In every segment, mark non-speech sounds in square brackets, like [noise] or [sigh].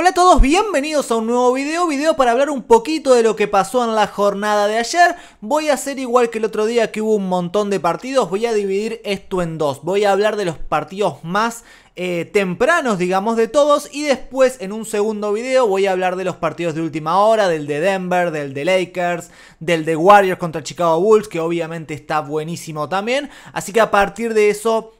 Hola a todos, bienvenidos a un nuevo video, video para hablar un poquito de lo que pasó en la jornada de ayer. Voy a hacer igual que el otro día que hubo un montón de partidos, voy a dividir esto en dos. Voy a hablar de los partidos más eh, tempranos, digamos, de todos. Y después, en un segundo video, voy a hablar de los partidos de última hora, del de Denver, del de Lakers, del de Warriors contra Chicago Bulls, que obviamente está buenísimo también. Así que a partir de eso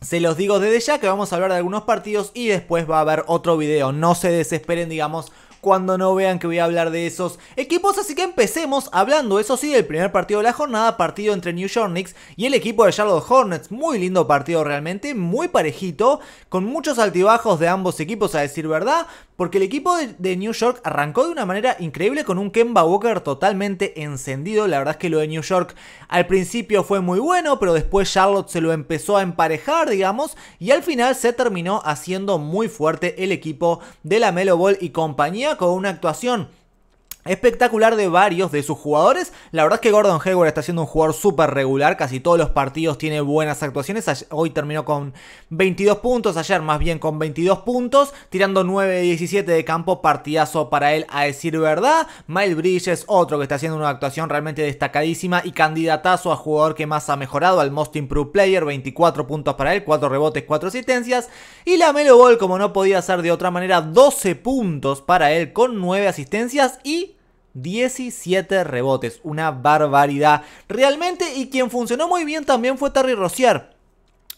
se los digo desde ya que vamos a hablar de algunos partidos y después va a haber otro video. No se desesperen, digamos, cuando no vean que voy a hablar de esos equipos. Así que empecemos hablando, eso sí, del primer partido de la jornada, partido entre New York Knicks y el equipo de Charlotte Hornets. Muy lindo partido realmente, muy parejito, con muchos altibajos de ambos equipos, a decir verdad. Porque el equipo de, New York arrancó de una manera increíble con un Kemba Walker totalmente encendido. La verdad es que lo de New York al principio fue muy bueno, pero después Charlotte se lo empezó a emparejar, digamos, y al final se terminó haciendo muy fuerte el equipo de la Melo Ball y compañía con una actuación espectacular de varios de sus jugadores. La verdad es que Gordon Hayward está siendo un jugador súper regular, casi todos los partidos tiene buenas actuaciones. Hoy terminó con 22 puntos, ayer más bien con 22 puntos, tirando 9-17 de de campo, partidazo para él a decir verdad. Mile Bridges, otro que está haciendo una actuación realmente destacadísima y candidatazo a jugador que más ha mejorado, al Most Improved Player, 24 puntos para él, 4 rebotes, 4 asistencias. Y la Melo Ball, como no podía ser de otra manera, 12 puntos para él con 9 asistencias y 17 rebotes, una barbaridad realmente y quien funcionó muy bien también fue Terry Rozier.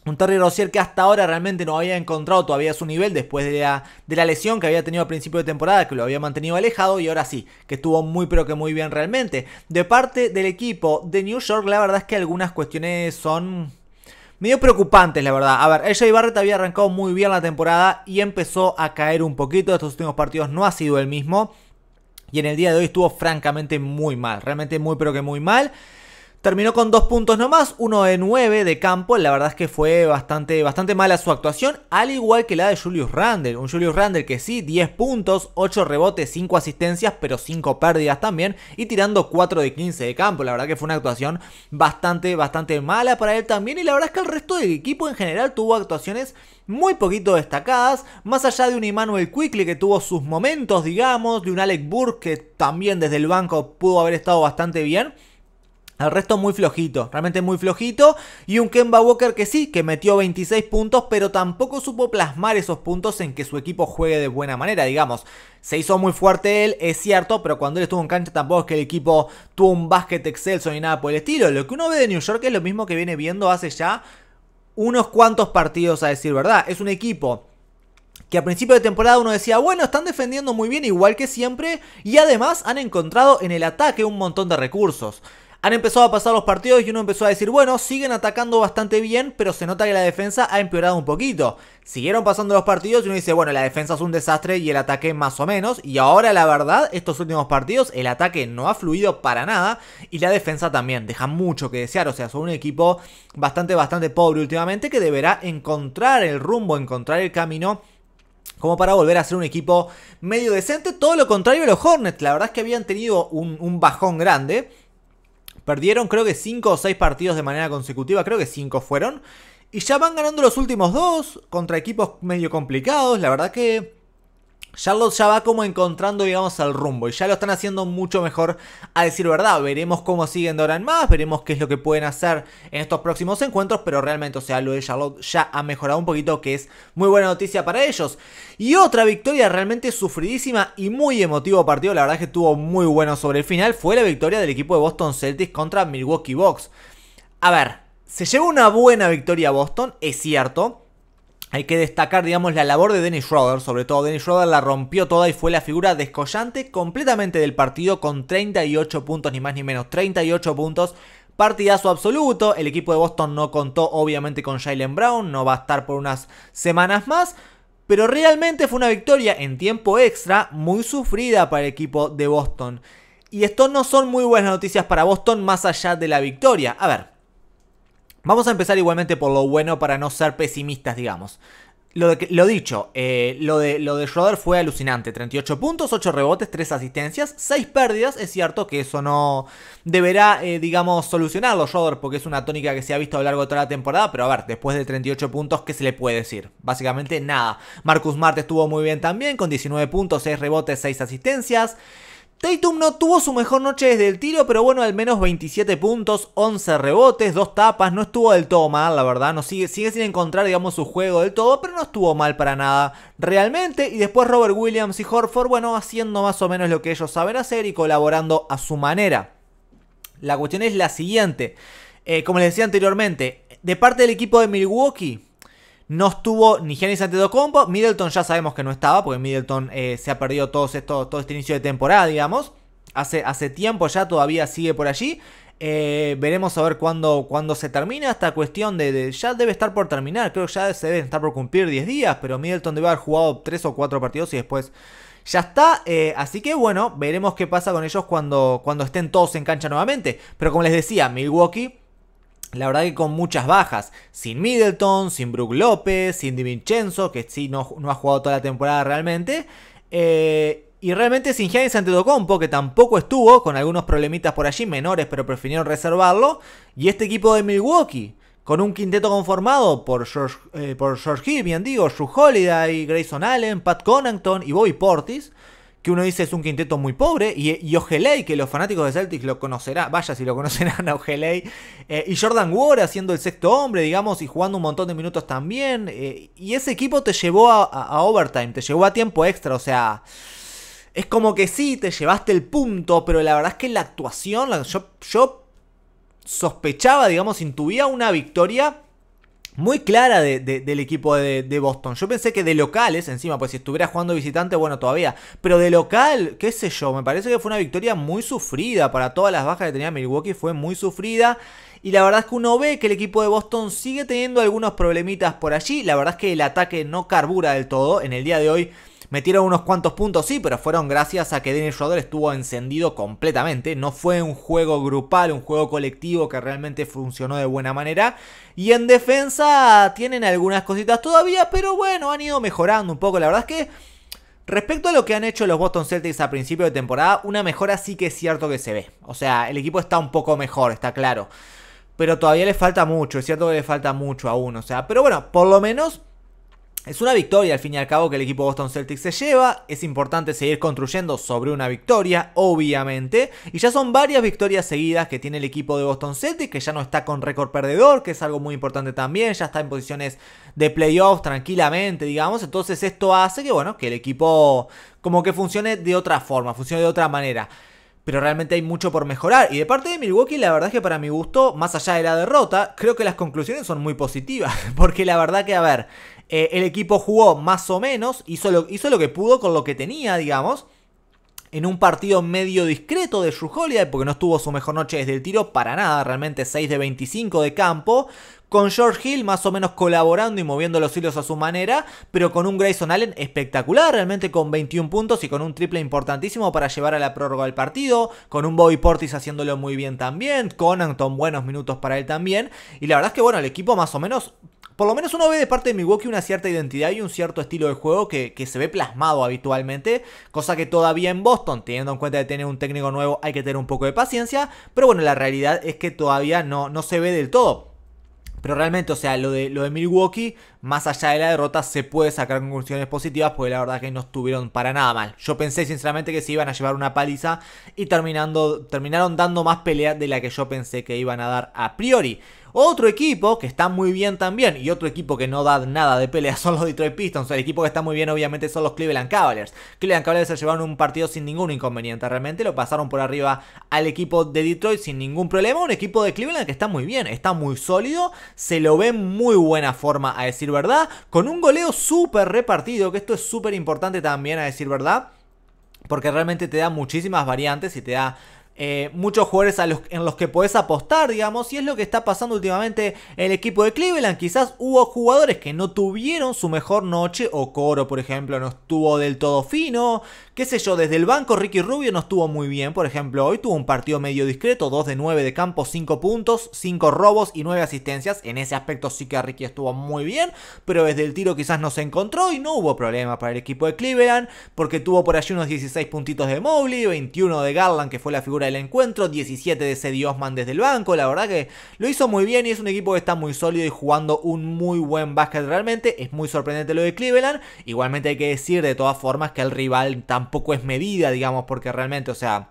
Un Terry Rozier que hasta ahora realmente no había encontrado todavía su nivel después de la, lesión que había tenido al principio de temporada, que lo había mantenido alejado y ahora sí, que estuvo muy pero que muy bien realmente. De parte del equipo de New York, la verdad es que algunas cuestiones son medio preocupantes, la verdad. A ver, AJ Barrett había arrancado muy bien la temporada y empezó a caer un poquito. Estos últimos partidos no ha sido el mismo. Y en el día de hoy estuvo francamente muy mal, realmente muy pero que muy mal. Terminó con dos puntos nomás, uno de nueve de campo, la verdad es que fue bastante, bastante mala su actuación, al igual que la de Julius Randle, un Julius Randle que sí, 10 puntos, ocho rebotes, cinco asistencias, pero cinco pérdidas también, y tirando cuatro de 15 de campo, la verdad que fue una actuación bastante, bastante mala para él también, y la verdad es que el resto del equipo en general tuvo actuaciones muy poquito destacadas, más allá de un Emmanuel Quickly que tuvo sus momentos, digamos, de un Alec Burke que también desde el banco pudo haber estado bastante bien, al resto muy flojito, realmente muy flojito. Y un Kemba Walker que sí, que metió 26 puntos, pero tampoco supo plasmar esos puntos en que su equipo juegue de buena manera, digamos. Se hizo muy fuerte él, es cierto, pero cuando él estuvo en cancha tampoco es que el equipo tuvo un básquet excelso ni nada por el estilo. Lo que uno ve de New York es lo mismo que viene viendo hace ya unos cuantos partidos, a decir verdad. Es un equipo que a principio de temporada uno decía, bueno, están defendiendo muy bien igual que siempre y además han encontrado en el ataque un montón de recursos han empezado a pasar los partidos y uno empezó a decir, bueno, siguen atacando bastante bien, pero se nota que la defensa ha empeorado un poquito. Siguieron pasando los partidos y uno dice, bueno, la defensa es un desastre y el ataque más o menos. Y ahora la verdad, estos últimos partidos, el ataque no ha fluido para nada y la defensa también deja mucho que desear. O sea, son un equipo bastante, bastante pobre últimamente que deberá encontrar el rumbo, encontrar el camino como para volver a ser un equipo medio decente. Todo lo contrario de los Hornets, la verdad es que habían tenido un, un bajón grande. Perdieron creo que 5 o 6 partidos de manera consecutiva, creo que 5 fueron. Y ya van ganando los últimos dos contra equipos medio complicados. La verdad que Charlotte ya va como encontrando, digamos, al rumbo y ya lo están haciendo mucho mejor, a decir verdad. Veremos cómo siguen Doran más, veremos qué es lo que pueden hacer en estos próximos encuentros, pero realmente, o sea, lo de Charlotte ya ha mejorado un poquito, que es muy buena noticia para ellos. Y otra victoria realmente sufridísima y muy emotivo partido, la verdad es que estuvo muy bueno sobre el final, fue la victoria del equipo de Boston Celtics contra Milwaukee Bucks. A ver, se llevó una buena victoria a Boston, es cierto. Hay que destacar, digamos, la labor de Dennis Schroeder, sobre todo Dennis Schroeder la rompió toda y fue la figura descollante completamente del partido con 38 puntos, ni más ni menos, 38 puntos, partidazo absoluto, el equipo de Boston no contó obviamente con Jalen Brown, no va a estar por unas semanas más, pero realmente fue una victoria en tiempo extra muy sufrida para el equipo de Boston. Y esto no son muy buenas noticias para Boston más allá de la victoria. A ver, Vamos a empezar igualmente por lo bueno para no ser pesimistas, digamos. Lo, dicho, eh, lo, de, lo de Schroeder fue alucinante. 38 puntos, 8 rebotes, 3 asistencias, 6 pérdidas. Es cierto que eso no deberá, eh, digamos, solucionarlo Schroeder porque es una tónica que se ha visto a lo largo de toda la temporada. Pero a ver, después de 38 puntos, ¿qué se le puede decir? Básicamente nada. Marcus Marte estuvo muy bien también, con 19 puntos, 6 rebotes, 6 asistencias. Tatum no tuvo su mejor noche desde el tiro, pero bueno, al menos 27 puntos, 11 rebotes, 2 tapas, no estuvo del todo mal, la verdad, no sigue, sigue sin encontrar, digamos, su juego del todo, pero no estuvo mal para nada realmente. Y después Robert Williams y Horford, bueno, haciendo más o menos lo que ellos saben hacer y colaborando a su manera. La cuestión es la siguiente, eh, como les decía anteriormente, de parte del equipo de Milwaukee, no estuvo ni Giannis Antetokounmpo, Middleton ya sabemos que no estaba, porque Middleton eh, se ha perdido todo, todo este inicio de temporada, digamos. Hace, hace tiempo ya todavía sigue por allí. Eh, veremos a ver cuándo, se termina esta cuestión de, Ya debe estar por terminar, creo que ya se deben estar por cumplir 10 días, pero Middleton debe haber jugado 3 o 4 partidos y después ya está. Eh, así que bueno, veremos qué pasa con ellos cuando, cuando estén todos en cancha nuevamente. Pero como les decía, Milwaukee la verdad que con muchas bajas, sin Middleton, sin Brook López, sin Di Vincenzo, que sí no, ha jugado toda la temporada realmente. Eh, y realmente sin Giannis Antetokounmpo, que tampoco estuvo, con algunos problemitas por allí, menores, pero prefirieron reservarlo. Y este equipo de Milwaukee, con un quinteto conformado por George, eh, bien digo, Drew Holiday, Grayson Allen, Pat Connaughton y Bobby Portis que uno dice es un quinteto muy pobre, y, y que los fanáticos de Celtics lo conocerán, vaya si lo conocerán a eh, y Jordan Ward haciendo el sexto hombre, digamos, y jugando un montón de minutos también, eh, y ese equipo te llevó a, overtime, te llevó a tiempo extra, o sea... Es como que sí, te llevaste el punto, pero la verdad es que la actuación, yo, yo sospechaba, digamos, intuía una victoria muy clara del equipo de, Boston. Yo pensé que de locales, encima, pues si estuviera jugando visitante, bueno, todavía. Pero de local, qué sé yo, me parece que fue una victoria muy sufrida. Para todas las bajas que tenía Milwaukee fue muy sufrida. Y la verdad es que uno ve que el equipo de Boston sigue teniendo algunos problemitas por allí. La verdad es que el ataque no carbura del todo. En el día de hoy metieron unos cuantos puntos, sí, pero fueron gracias a que Dennis Schroeder estuvo encendido completamente. No fue un juego grupal, un juego colectivo que realmente funcionó de buena manera. Y en defensa tienen algunas cositas todavía, pero bueno, han ido mejorando un poco. La verdad es que... Respecto a lo que han hecho los Boston Celtics a principio de temporada, una mejora sí que es cierto que se ve. O sea, el equipo está un poco mejor, está claro pero todavía le falta mucho, es cierto que le falta mucho aún, o sea, pero bueno, por lo menos es una victoria al fin y al cabo que el equipo Boston Celtics se lleva. Es importante seguir construyendo sobre una victoria, obviamente. Y ya son varias victorias seguidas que tiene el equipo de Boston Celtics, que ya no está con récord perdedor, que es algo muy importante también. Ya está en posiciones de playoffs tranquilamente, digamos. Entonces esto hace que, bueno, que el equipo como que funcione de otra forma, funcione de otra manera pero realmente hay mucho por mejorar. Y de parte de Milwaukee, la verdad es que para mi gusto, más allá de la derrota, creo que las conclusiones son muy positivas, [laughs] porque la verdad que, a ver, eh, el equipo jugó más o menos, hizo lo, hizo lo que pudo con lo que tenía, digamos en un partido medio discreto de Shrew porque no estuvo su mejor noche desde el tiro para nada, realmente 6 de 25 de campo, con George Hill más o menos colaborando y moviendo los hilos a su manera, pero con un Grayson Allen espectacular, realmente con 21 puntos y con un triple importantísimo para llevar a la prórroga del partido, con un Bobby Portis haciéndolo muy bien también, con Anton buenos minutos para él también, y la verdad es que bueno, el equipo más o menos por lo menos uno ve de parte de Milwaukee una cierta identidad y un cierto estilo de juego que, se ve plasmado habitualmente, cosa que todavía en Boston, teniendo en cuenta de tener un técnico nuevo, hay que tener un poco de paciencia, pero bueno, la realidad es que todavía no, no se ve del todo. Pero realmente, o sea, lo de, lo de Milwaukee, más allá de la derrota, se puede sacar conclusiones positivas porque la verdad es que no estuvieron para nada mal. Yo pensé sinceramente que se iban a llevar una paliza y terminando, terminaron dando más pelea de la que yo pensé que iban a dar a priori. Otro equipo que está muy bien también y otro equipo que no da nada de pelea [laughs] son los Detroit Pistons. El equipo que está muy bien obviamente son los Cleveland Cavaliers. Cleveland Cavaliers se llevaron un partido sin ningún inconveniente realmente. Lo pasaron por arriba al equipo de Detroit sin ningún problema. Un equipo de Cleveland que está muy bien, está muy sólido. Se lo ve en muy buena forma a decir verdad. Con un goleo súper repartido, que esto es súper importante también a decir verdad porque realmente te da muchísimas variantes y te da eh, muchos jugadores a los, en los que podés apostar, digamos, y es lo que está pasando últimamente el equipo de Cleveland. Quizás hubo jugadores que no tuvieron su mejor noche, o Coro, por ejemplo, no estuvo del todo fino, Qué sé yo, desde el banco Ricky Rubio no estuvo muy bien, por ejemplo, hoy tuvo un partido medio discreto, 2 de 9 de campo, 5 puntos, 5 robos y 9 asistencias, en ese aspecto sí que Ricky estuvo muy bien, pero desde el tiro quizás no se encontró y no hubo problema para el equipo de Cleveland, porque tuvo por allí unos 16 puntitos de Mobley, 21 de Garland que fue la figura del encuentro, 17 de Cedi Osman desde el banco, la verdad que lo hizo muy bien y es un equipo que está muy sólido y jugando un muy buen básquet realmente, es muy sorprendente lo de Cleveland, igualmente hay que decir de todas formas que el rival tampoco poco es medida, digamos, porque realmente, o sea,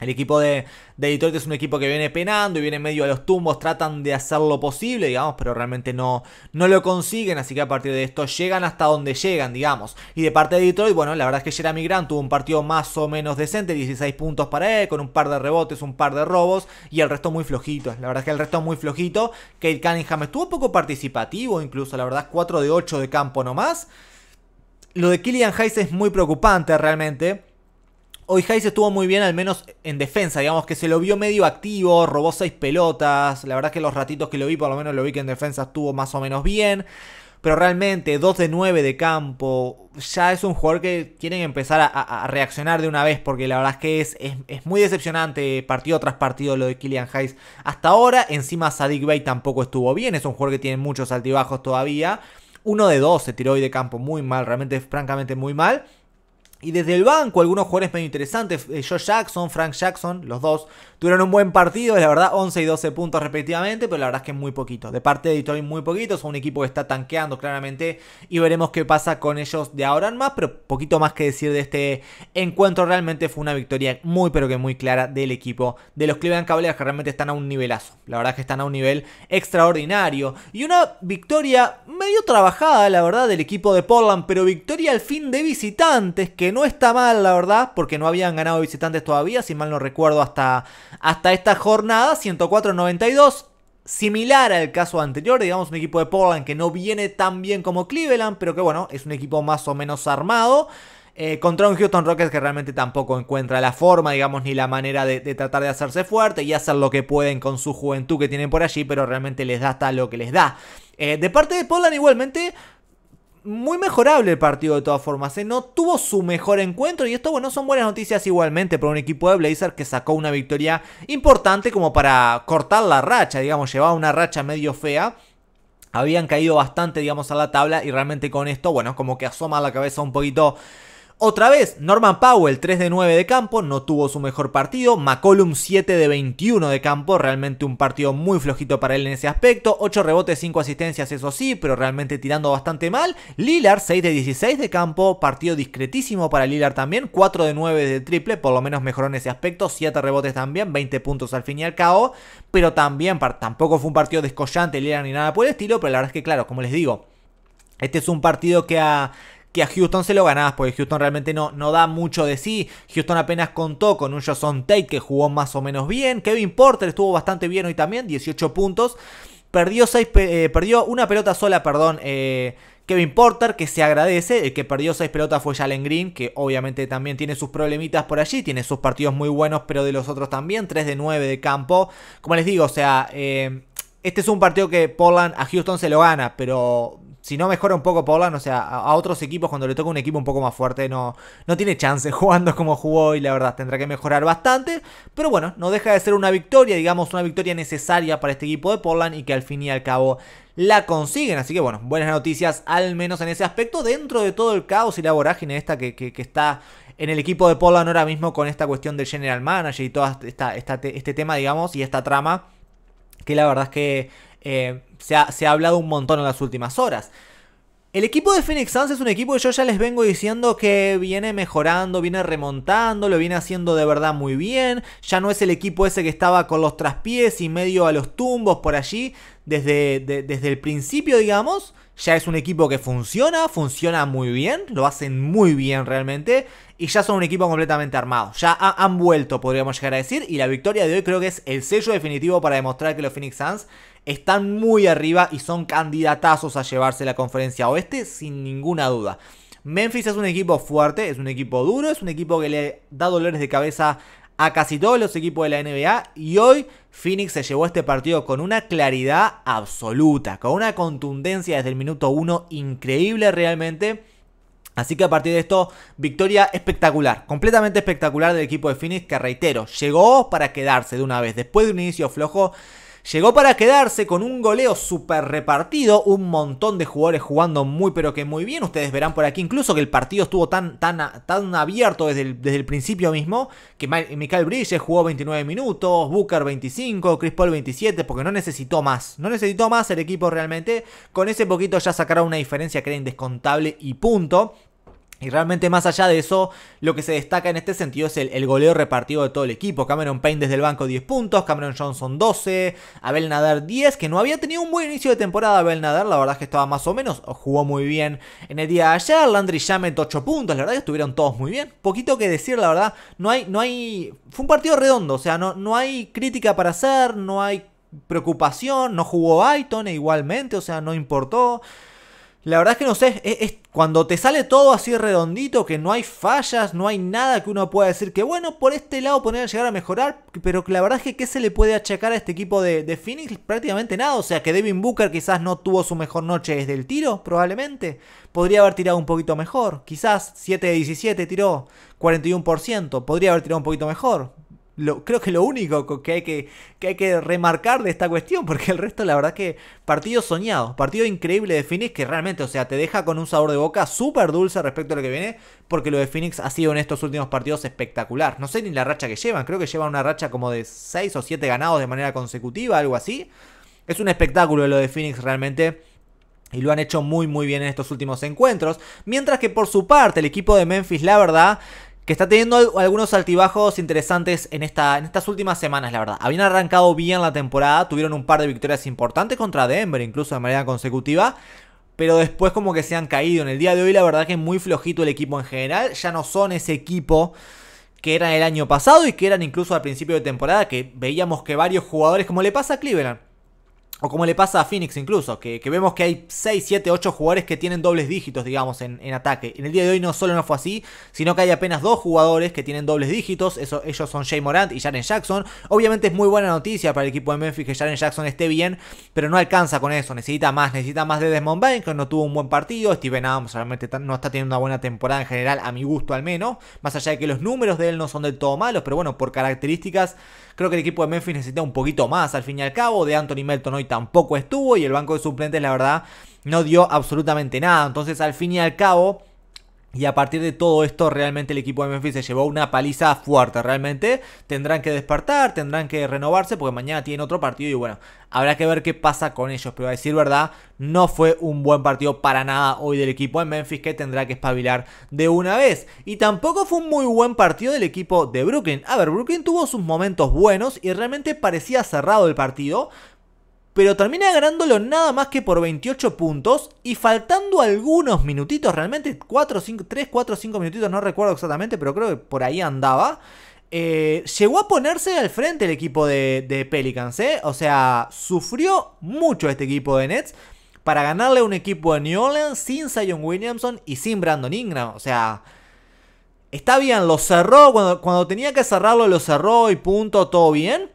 el equipo de, Detroit es un equipo que viene penando y viene medio a los tumbos, tratan de hacer lo posible, digamos, pero realmente no, no lo consiguen, así que a partir de esto llegan hasta donde llegan, digamos. Y de parte de Detroit, bueno, la verdad es que Jeremy Grant tuvo un partido más o menos decente, 16 puntos para él, con un par de rebotes, un par de robos y el resto muy flojito. La verdad es que el resto muy flojito. Kate Cunningham estuvo poco participativo, incluso, la verdad, 4 de 8 de campo nomás. Lo de Killian Hayes es muy preocupante realmente. Hoy Hayes estuvo muy bien, al menos en defensa, digamos que se lo vio medio activo, robó seis pelotas. La verdad es que los ratitos que lo vi, por lo menos lo vi que en defensa estuvo más o menos bien. Pero realmente, 2 de 9 de campo, ya es un jugador que quieren empezar a, reaccionar de una vez, porque la verdad es que es, muy decepcionante partido tras partido lo de Killian Hayes. Hasta ahora, encima Sadik Bey tampoco estuvo bien, es un jugador que tiene muchos altibajos todavía. Uno de dos se tiró hoy de campo, muy mal, realmente, francamente, muy mal. Y desde el banco, algunos jugadores medio interesantes, eh, Joe Jackson, Frank Jackson, los dos tuvieron un buen partido, la verdad, 11 y 12 puntos respectivamente, pero la verdad es que muy poquito. De parte de Detroit, muy poquito, son un equipo que está tanqueando claramente y veremos qué pasa con ellos de ahora en más, pero poquito más que decir de este encuentro. Realmente fue una victoria muy, pero que muy clara del equipo de los Cleveland Cavaliers, que realmente están a un nivelazo. La verdad es que están a un nivel extraordinario. Y una victoria medio trabajada, la verdad, del equipo de Portland, pero victoria al fin de visitantes que no está mal, la verdad, porque no habían ganado visitantes todavía, si mal no recuerdo, hasta, hasta esta jornada, 104-92. Similar al caso anterior, digamos un equipo de Portland que no viene tan bien como Cleveland, pero que bueno, es un equipo más o menos armado. Eh, contra un Houston Rockets que realmente tampoco encuentra la forma, digamos, ni la manera de, tratar de hacerse fuerte y hacer lo que pueden con su juventud que tienen por allí, pero realmente les da hasta lo que les da. Eh, de parte de Portland, igualmente, muy mejorable el partido de todas formas. ¿eh? No tuvo su mejor encuentro y esto, bueno, son buenas noticias igualmente para un equipo de Blazer que sacó una victoria importante como para cortar la racha, digamos, llevaba una racha medio fea habían caído bastante, digamos, a la tabla y realmente con esto, bueno, como que asoma la cabeza un poquito otra vez, Norman Powell 3 de 9 de campo, no tuvo su mejor partido. McCollum 7 de 21 de campo, realmente un partido muy flojito para él en ese aspecto. 8 rebotes, 5 asistencias, eso sí, pero realmente tirando bastante mal. Lillard 6 de 16 de campo, partido discretísimo para Lillard también. 4 de 9 de triple, por lo menos mejoró en ese aspecto. 7 rebotes también, 20 puntos al fin y al cabo. Pero también, tampoco fue un partido descollante Lillard ni nada por el estilo, pero la verdad es que claro, como les digo, este es un partido que ha que a Houston se lo ganaba. porque Houston realmente no, no da mucho de sí. Houston apenas contó con un Jason Tate que jugó más o menos bien. Kevin Porter estuvo bastante bien hoy también, 18 puntos. Perdió, seis, eh, perdió una pelota sola, perdón. Eh, Kevin Porter, que se agradece. El que perdió seis pelotas fue Jalen Green, que obviamente también tiene sus problemitas por allí. Tiene sus partidos muy buenos, pero de los otros también. 3 de 9 de campo. Como les digo, o sea, eh, este es un partido que Portland a Houston se lo gana, pero si no mejora un poco Portland, o sea, a, otros equipos cuando le toca un equipo un poco más fuerte no, no tiene chance [laughs] jugando como jugó y la verdad tendrá que mejorar bastante. Pero bueno, no deja de ser una victoria, digamos, una victoria necesaria para este equipo de Poland y que al fin y al cabo la consiguen. Así que bueno, buenas noticias al menos en ese aspecto dentro de todo el caos y la vorágine esta que, está en el equipo de Portland ahora mismo con esta cuestión del general manager y todo este tema, digamos, y esta trama que la verdad es que... Eh, se ha, hablado un montón en las últimas horas. El equipo de Phoenix Suns es un equipo que yo ya les vengo diciendo que viene mejorando, viene remontando, lo viene haciendo de verdad muy bien. Ya no es el equipo ese que estaba con los traspiés y medio a los tumbos por allí desde, desde el principio, digamos. Ya es un equipo que funciona, funciona muy bien, lo hacen muy bien realmente. Y ya son un equipo completamente armado. Ya han vuelto, podríamos llegar a decir. Y la victoria de hoy creo que es el sello definitivo para demostrar que los Phoenix Suns están muy arriba y son candidatazos a llevarse la conferencia oeste sin ninguna duda. Memphis es un equipo fuerte, es un equipo duro, es un equipo que le da dolores de cabeza a casi todos los equipos de la NBA y hoy Phoenix se llevó este partido con una claridad absoluta, con una contundencia desde el minuto 1 increíble realmente. Así que a partir de esto, victoria espectacular, completamente espectacular del equipo de Phoenix que reitero, llegó para quedarse de una vez después de un inicio flojo. Llegó para quedarse con un goleo súper repartido, un montón de jugadores jugando muy pero que muy bien. Ustedes verán por aquí incluso que el partido estuvo tan, tan, tan abierto desde el, desde el principio mismo, que Michael Bridges jugó 29 minutos, Booker 25, Chris Paul 27, porque no necesitó más. No necesitó más el equipo realmente. Con ese poquito ya sacaron una diferencia que era indescontable y punto. Y realmente más allá de eso, lo que se destaca en este sentido es el, goleo repartido de todo el equipo. Cameron Payne desde el banco 10 puntos, Cameron Johnson 12, Abel Nader 10, que no había tenido un buen inicio de temporada Abel Nader, la verdad es que estaba más o menos, jugó muy bien en el día de ayer, Landry Shamet 8 puntos, la verdad que estuvieron todos muy bien. Poquito que decir, la verdad, no hay, no hay, fue un partido redondo, o sea, no, no hay crítica para hacer, no hay preocupación, no jugó Aitone igualmente, o sea, no importó. La verdad es que no sé, es, cuando te sale todo así redondito, que no hay fallas, no hay nada que uno pueda decir que bueno, por este lado podrían llegar a mejorar, pero la verdad es que ¿qué se le puede achacar a este equipo de, de Phoenix? Prácticamente nada, o sea que Devin Booker quizás no tuvo su mejor noche desde el tiro, probablemente. Podría haber tirado un poquito mejor, quizás 7 de 17 tiró, 41%, podría haber tirado un poquito mejor, creo que lo único que hay que, hay que remarcar de esta cuestión, porque el resto, la verdad, que partido soñado, partido increíble de Phoenix, que realmente, o sea, te deja con un sabor de boca súper dulce respecto a lo que viene, porque lo de Phoenix ha sido en estos últimos partidos espectacular. No sé ni la racha que llevan, creo que llevan una racha como de 6 o 7 ganados de manera consecutiva, algo así. Es un espectáculo lo de Phoenix realmente. Y lo han hecho muy muy bien en estos últimos encuentros. Mientras que por su parte el equipo de Memphis, la verdad, que está teniendo algunos altibajos interesantes en, esta, en estas últimas semanas, la verdad. Habían arrancado bien la temporada, tuvieron un par de victorias importantes contra Denver, incluso de manera consecutiva. Pero después como que se han caído. En el día de hoy la verdad que es muy flojito el equipo en general. Ya no son ese equipo que eran el año pasado y que eran incluso al principio de temporada, que veíamos que varios jugadores, como le pasa a Cleveland, o como le pasa a Phoenix incluso, que, vemos que hay 6, 7, 8 jugadores que tienen dobles dígitos, digamos, en, ataque. En el día de hoy no solo no fue así, sino que hay apenas dos jugadores que tienen dobles dígitos. Eso, ellos son Jay Morant y Jaren Jackson. Obviamente es muy buena noticia para el equipo de Memphis que Jaren Jackson esté bien, pero no alcanza con eso. Necesita más, necesita más de Desmond Bain, que no tuvo un buen partido. Steven Adams realmente no está teniendo una buena temporada en general, a mi gusto al menos. Más allá de que los números de él no son del todo malos, pero bueno, por características, creo que el equipo de Memphis necesita un poquito más al fin y al cabo. De Anthony Melton hoy tampoco estuvo y el banco de suplentes la verdad no dio absolutamente nada. Entonces al fin y al cabo... Y a partir de todo esto, realmente el equipo de Memphis se llevó una paliza fuerte. Realmente tendrán que despertar, tendrán que renovarse, porque mañana tienen otro partido. Y bueno, habrá que ver qué pasa con ellos. Pero a decir verdad, no fue un buen partido para nada hoy del equipo de Memphis, que tendrá que espabilar de una vez. Y tampoco fue un muy buen partido del equipo de Brooklyn. A ver, Brooklyn tuvo sus momentos buenos y realmente parecía cerrado el partido pero termina ganándolo nada más que por 28 puntos y faltando algunos minutitos, realmente 3, 4, 5 minutitos, no recuerdo exactamente, pero creo que por ahí andaba. Eh, llegó a ponerse al frente el equipo de, Pelicans, ¿eh? O sea, sufrió mucho este equipo de Nets para ganarle a un equipo de New Orleans sin Zion Williamson y sin Brandon Ingram. O sea, está bien, lo cerró, cuando, cuando tenía que cerrarlo lo cerró y punto, todo bien.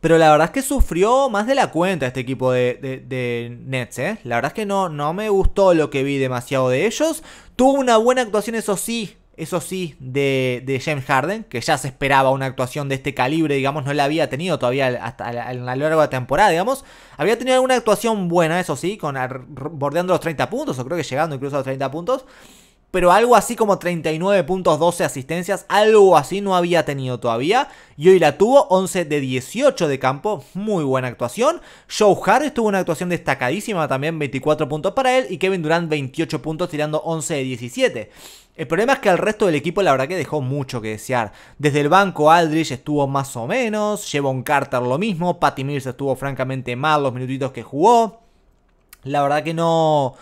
Pero la verdad es que sufrió más de la cuenta este equipo de, Nets. ¿eh? La verdad es que no, no me gustó lo que vi demasiado de ellos. Tuvo una buena actuación, eso sí, eso sí, de, James Harden, que ya se esperaba una actuación de este calibre, digamos, no la había tenido todavía hasta la, a lo largo de la temporada, digamos. Había tenido alguna actuación buena, eso sí, con bordeando los 30 puntos, o creo que llegando incluso a los 30 puntos pero algo así como 39 puntos, 12 asistencias, algo así no había tenido todavía. Y hoy la tuvo, 11 de 18 de campo, muy buena actuación. Joe Harris tuvo una actuación destacadísima también, 24 puntos para él, y Kevin Durant 28 puntos tirando 11 de 17. El problema es que al resto del equipo la verdad que dejó mucho que desear. Desde el banco Aldridge estuvo más o menos, Jevon Carter lo mismo, Patty Mills estuvo francamente mal los minutitos que jugó. La verdad que no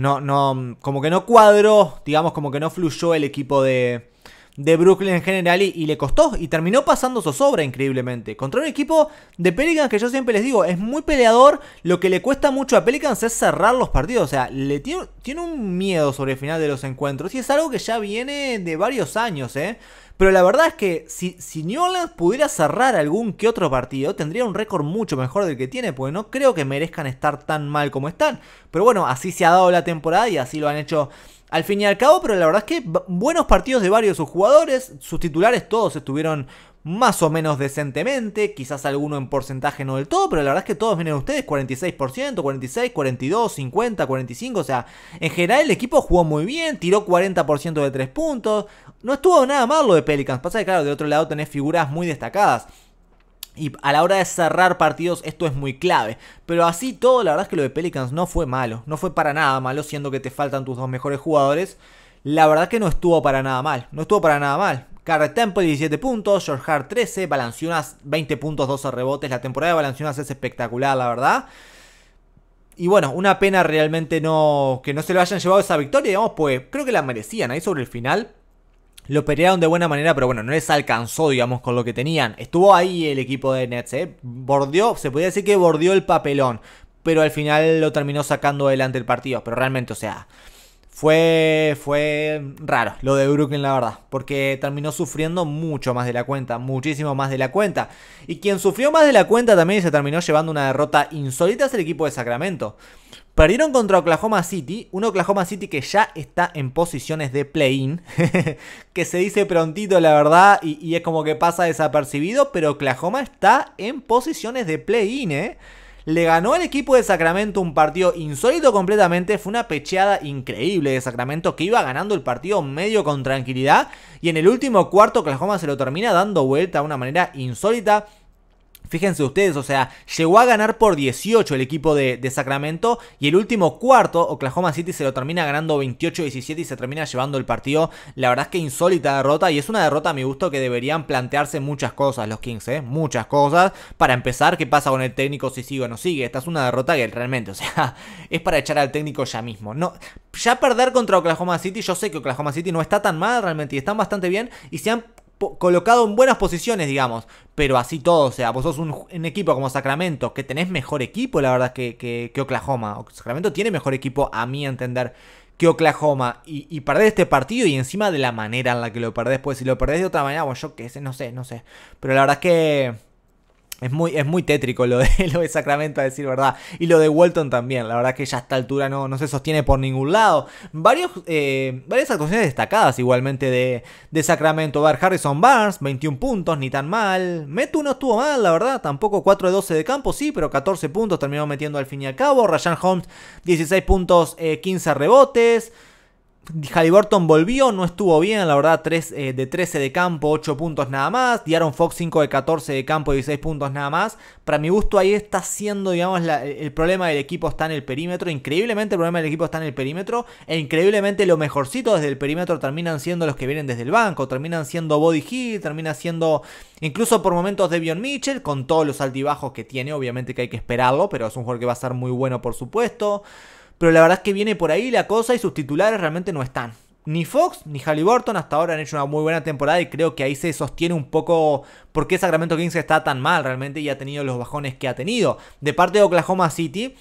no, no, como que no cuadró, digamos, como que no fluyó el equipo de, de Brooklyn en general y, le costó y terminó pasando zozobra increíblemente. Contra un equipo de Pelicans que yo siempre les digo, es muy peleador, lo que le cuesta mucho a Pelicans es cerrar los partidos, o sea, le tiene, tiene un miedo sobre el final de los encuentros y es algo que ya viene de varios años, ¿eh? Pero la verdad es que si, si New Orleans pudiera cerrar algún que otro partido, tendría un récord mucho mejor del que tiene, porque no creo que merezcan estar tan mal como están. Pero bueno, así se ha dado la temporada y así lo han hecho al fin y al cabo, pero la verdad es que buenos partidos de varios de sus jugadores, sus titulares todos estuvieron más o menos decentemente, quizás alguno en porcentaje no del todo, pero la verdad es que todos vienen ustedes, 46%, 46, 42, 50, 45, o sea, en general el equipo jugó muy bien, tiró 40% de 3 puntos, no estuvo nada mal lo de Pelicans, pasa que claro, de otro lado tenés figuras muy destacadas. Y a la hora de cerrar partidos esto es muy clave. Pero así todo, la verdad es que lo de Pelicans no fue malo. No fue para nada malo, siendo que te faltan tus dos mejores jugadores. La verdad que no estuvo para nada mal. No estuvo para nada mal. Carter Temple 17 puntos, George Hart 13, Balancionas 20 puntos, 12 rebotes. La temporada de Balanciunas es espectacular, la verdad. Y bueno, una pena realmente no que no se lo hayan llevado esa victoria, digamos, pues creo que la merecían ahí sobre el final. Lo pelearon de buena manera, pero bueno, no les alcanzó, digamos, con lo que tenían. Estuvo ahí el equipo de Nets, ¿eh? Bordeó, se podría decir que bordeó el papelón, pero al final lo terminó sacando adelante el partido. Pero realmente, o sea, fue, fue raro lo de Brooklyn, la verdad, porque terminó sufriendo mucho más de la cuenta, muchísimo más de la cuenta. Y quien sufrió más de la cuenta también se terminó llevando una derrota insólita es el equipo de Sacramento. Perdieron contra Oklahoma City, un Oklahoma City que ya está en posiciones de play-in, [laughs] que se dice prontito la verdad y, es como que pasa desapercibido, pero Oklahoma está en posiciones de play-in, ¿eh? Le ganó al equipo de Sacramento un partido insólito completamente, fue una pecheada increíble de Sacramento que iba ganando el partido medio con tranquilidad y en el último cuarto Oklahoma se lo termina dando vuelta de una manera insólita. Fíjense ustedes, o sea, llegó a ganar por 18 el equipo de, Sacramento y el último cuarto, Oklahoma City se lo termina ganando 28-17 y se termina llevando el partido. La verdad es que insólita derrota y es una derrota a mi gusto que deberían plantearse muchas cosas los Kings, ¿eh? muchas cosas. Para empezar, ¿qué pasa con el técnico si sigue o no sigue? Esta es una derrota que realmente, o sea, [laughs] es para echar al técnico ya mismo. No, ya perder contra Oklahoma City, yo sé que Oklahoma City no está tan mal realmente y están bastante bien y se han colocado en buenas posiciones, digamos. Pero así todo, o sea, vos sos un, equipo como Sacramento, que tenés mejor equipo, la verdad, que, que, que, Oklahoma. Sacramento tiene mejor equipo, a mi entender, que Oklahoma. Y, y perder este partido y encima de la manera en la que lo perdés, pues si lo perdés de otra manera, bueno, yo qué sé, no sé, no sé. Pero la verdad es que es muy, es muy tétrico lo de, [laughs] lo de Sacramento, a decir verdad. Y lo de Walton también. La verdad que ya a esta altura no, no se sostiene por ningún lado. Varios, eh, varias actuaciones destacadas igualmente de, de Sacramento. Ver Harrison Barnes, 21 puntos, ni tan mal. Metu no estuvo mal, la verdad. Tampoco 4 de 12 de campo, sí, pero 14 puntos terminó metiendo al fin y al cabo. Ryan Holmes, 16 puntos, 15 eh, rebotes. Halliburton volvió, no estuvo bien, la verdad, 3 eh, de 13 de campo, 8 puntos nada más. Diaron Fox 5 de 14 de campo, 16 puntos nada más. Para mi gusto ahí está siendo, digamos, el problema del equipo está en el perímetro. Increíblemente el problema del equipo está en el perímetro. E increíblemente lo mejorcito desde el perímetro terminan siendo los que vienen desde el banco. Terminan siendo Body Hill, termina siendo incluso por momentos Devion Mitchell, con todos los altibajos que tiene. Obviamente que hay que esperarlo, pero es un jugador que va a ser muy bueno, por supuesto. Pero la verdad es que viene por ahí la cosa y sus titulares realmente no están. Ni Fox ni Halliburton hasta ahora han hecho una muy buena temporada y creo que ahí se sostiene un poco por qué Sacramento Kings está tan mal realmente y ha tenido los bajones que ha tenido. De parte de Oklahoma City,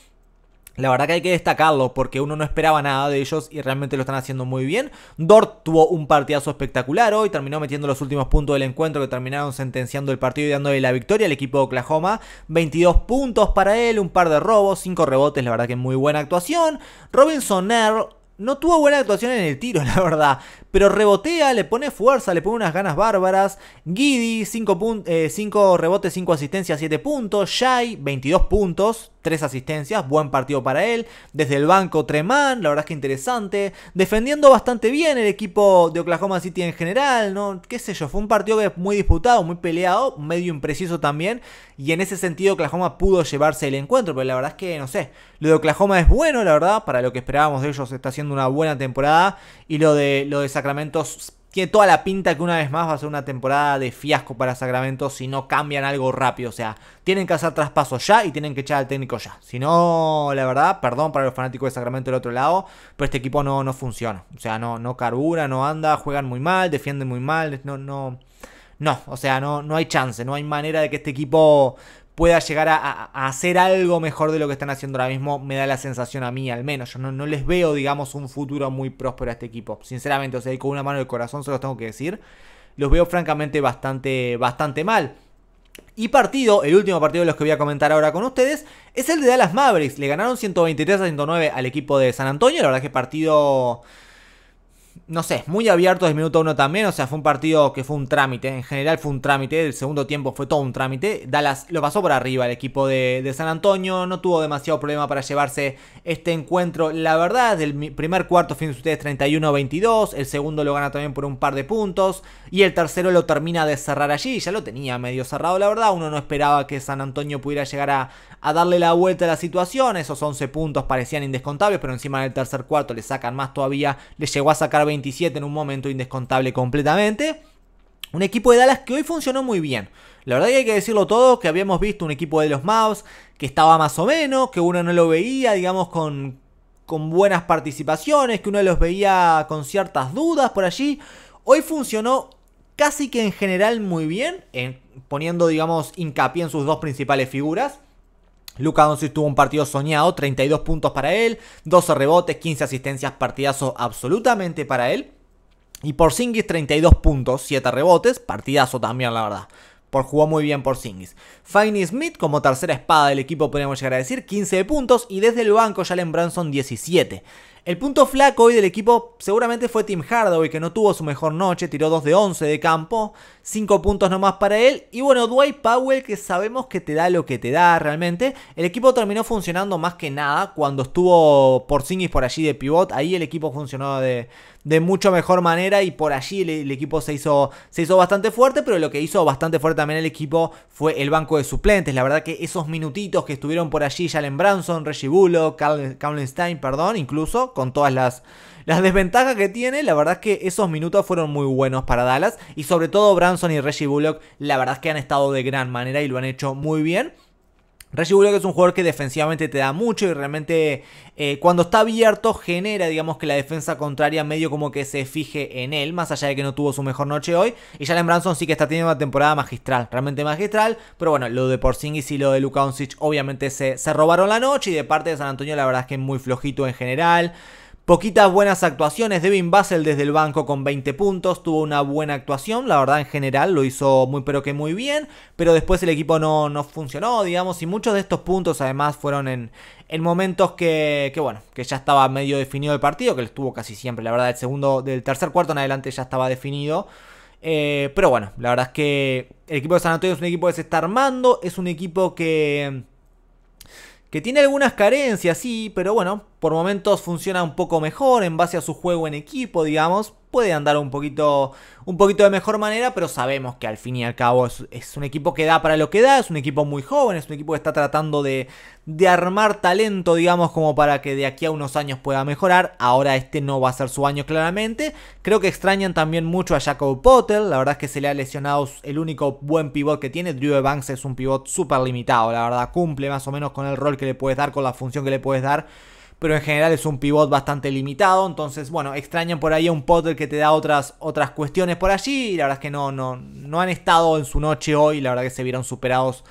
la verdad que hay que destacarlo porque uno no esperaba nada de ellos y realmente lo están haciendo muy bien. Dort tuvo un partidazo espectacular hoy, terminó metiendo los últimos puntos del encuentro que terminaron sentenciando el partido y dándole la victoria al equipo de Oklahoma. 22 puntos para él, un par de robos, 5 rebotes, la verdad que muy buena actuación. Robinson Earl no tuvo buena actuación en el tiro, [laughs] la verdad. Pero rebotea, le pone fuerza, le pone unas ganas bárbaras. Giddy, 5 eh, rebotes, 5 asistencias, 7 puntos. Shai, 22 puntos tres asistencias, buen partido para él. Desde el banco Tremán, la verdad es que interesante. Defendiendo bastante bien el equipo de Oklahoma City en general, ¿no? Qué sé yo, fue un partido que muy disputado, muy peleado, medio impreciso también. Y en ese sentido Oklahoma pudo llevarse el encuentro, pero la verdad es que, no sé, lo de Oklahoma es bueno, la verdad, para lo que esperábamos de ellos está haciendo una buena temporada. Y lo de, lo de Sacramento tiene toda la pinta que una vez más va a ser una temporada de fiasco para Sacramento si no cambian algo rápido. O sea, tienen que hacer traspasos ya y tienen que echar al técnico ya. Si no, la verdad, perdón para los fanáticos de Sacramento del otro lado, pero este equipo no, no funciona. O sea, no, no carbura, no anda, juegan muy mal, defienden muy mal, no, no. No, o sea, no, no hay chance, no hay manera de que este equipo pueda llegar a, hacer algo mejor de lo que están haciendo ahora mismo, me da la sensación a mí al menos. Yo no, les veo, digamos, un futuro muy próspero a este equipo. Sinceramente, o sea, con una mano del corazón se los tengo que decir. Los veo francamente bastante, bastante mal. Y partido, el último partido de los que voy a comentar ahora con ustedes, es el de Dallas Mavericks. Le ganaron 123 a 109 al equipo de San Antonio. La verdad que partido no sé, muy abierto desde el minuto uno también. O sea, fue un partido que fue un trámite. En general fue un trámite. El segundo tiempo fue todo un trámite. Dallas lo pasó por arriba el equipo de, San Antonio. No tuvo demasiado problema para llevarse este encuentro. La verdad, del primer cuarto fin ustedes 31-22. El segundo lo gana también por un par de puntos. Y el tercero lo termina de cerrar allí. Ya lo tenía medio cerrado, la verdad. Uno no esperaba que San Antonio pudiera llegar a, a darle la vuelta a la situación. Esos 11 puntos parecían indescontables. Pero encima del tercer cuarto le sacan más todavía. Le llegó a sacar 27 en un momento indescontable completamente. Un equipo de Dallas que hoy funcionó muy bien. La verdad que hay que decirlo todo, que habíamos visto un equipo de los Mavs que estaba más o menos, que uno no lo veía, digamos, con, con buenas participaciones, que uno los veía con ciertas dudas por allí. Hoy funcionó casi que en general muy bien, en, poniendo, digamos, hincapié en sus dos principales figuras. Luca Doncic tuvo un partido soñado, 32 puntos para él, 12 rebotes, 15 asistencias, partidazo absolutamente para él. Y por Porzingis 32 puntos, 7 rebotes, partidazo también la verdad. Por jugó muy bien por Singis. Smith como tercera espada del equipo podemos llegar a decir, 15 puntos y desde el banco Jalen Branson 17. El punto flaco hoy del equipo seguramente fue Tim Hardaway, que no tuvo su mejor noche, tiró 2 de 11 de campo, 5 puntos nomás para él. Y bueno, Dwight Powell, que sabemos que te da lo que te da realmente. El equipo terminó funcionando más que nada cuando estuvo por y por allí de pivot. Ahí el equipo funcionó de, mucho mejor manera y por allí el, equipo se hizo, se hizo bastante fuerte, pero lo que hizo bastante fuerte también el equipo fue el banco de suplentes. La verdad que esos minutitos que estuvieron por allí Jalen Branson, Reggie Bullock, Karl perdón, incluso con todas las, las desventajas que tiene. La verdad es que esos minutos fueron muy buenos para Dallas. Y sobre todo Branson y Reggie Bullock, la verdad es que han estado de gran manera y lo han hecho muy bien. Reggie que es un jugador que defensivamente te da mucho y realmente eh, cuando está abierto genera, digamos, que la defensa contraria medio como que se fije en él, más allá de que no tuvo su mejor noche hoy. Y Jalen Branson sí que está teniendo una temporada magistral, realmente magistral, pero bueno, lo de Porzingis y lo de Luka Doncic obviamente se, se robaron la noche y de parte de San Antonio la verdad es que es muy flojito en general. Poquitas buenas actuaciones, Devin Basel desde el banco con 20 puntos, tuvo una buena actuación, la verdad en general lo hizo muy pero que muy bien, pero después el equipo no, no funcionó, digamos, y muchos de estos puntos además fueron en, en momentos que, que, bueno, que ya estaba medio definido el partido, que estuvo casi siempre, la verdad, el segundo, del tercer cuarto en adelante ya estaba definido. Eh, pero bueno, la verdad es que el equipo de San Antonio es un equipo que se está armando, es un equipo que que tiene algunas carencias, sí, pero bueno, por momentos funciona un poco mejor en base a su juego en equipo, digamos puede andar un poquito, un poquito de mejor manera, pero sabemos que al fin y al cabo es, un equipo que da para lo que da, es un equipo muy joven, es un equipo que está tratando de, de armar talento, digamos, como para que de aquí a unos años pueda mejorar. Ahora este no va a ser su año claramente. Creo que extrañan también mucho a Jacob Potter, la verdad es que se le ha lesionado el único buen pivot que tiene. Drew Banks es un pivot súper limitado, la verdad, cumple más o menos con el rol que le puedes dar, con la función que le puedes dar pero en general es un pivot bastante limitado. Entonces, bueno, extrañan por ahí a un Potter que te da otras, otras cuestiones por allí. Y la verdad es que no, no, no han estado en su noche hoy. La verdad que se vieron superados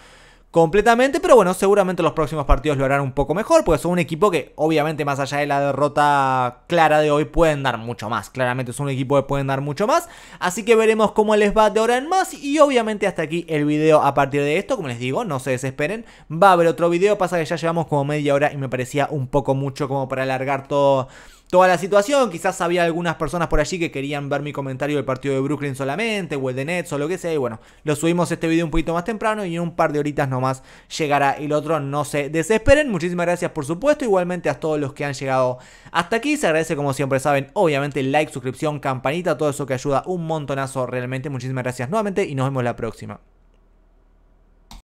completamente, pero bueno, seguramente los próximos partidos lo harán un poco mejor, porque son un equipo que obviamente más allá de la derrota clara de hoy pueden dar mucho más, claramente es un equipo que pueden dar mucho más, así que veremos cómo les va de ahora en más y obviamente hasta aquí el video a partir de esto, como les digo, no se desesperen, va a haber otro video, pasa que ya llevamos como media hora y me parecía un poco mucho como para alargar todo toda la situación. Quizás había algunas personas por allí que querían ver mi comentario del partido de Brooklyn solamente, o el de Nets, o lo que sea. Y bueno, lo subimos este video un poquito más temprano y en un par de horitas nomás llegará el otro. No se desesperen. Muchísimas gracias, por supuesto. Igualmente a todos los que han llegado hasta aquí. Se agradece, como siempre saben, obviamente, like, suscripción, campanita, todo eso que ayuda un montonazo realmente. Muchísimas gracias nuevamente y nos vemos la próxima.